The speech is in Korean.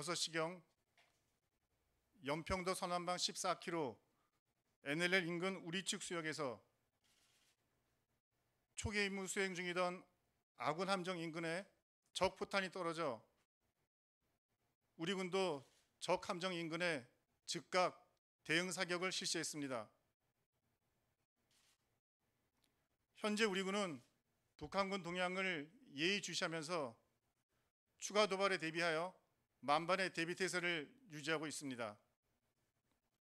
6시경 연평도 서남방 14km NLL 인근 우리측 수역에서 초계 임무 수행 중이던 아군 함정 인근에 적 포탄이 떨어져 우리 군도 적 함정 인근에 즉각 대응 사격을 실시했습니다. 현재 우리 군은 북한군 동향을 예의주시하면서 추가 도발에 대비하여 만반의 대비 태세를 유지하고 있습니다.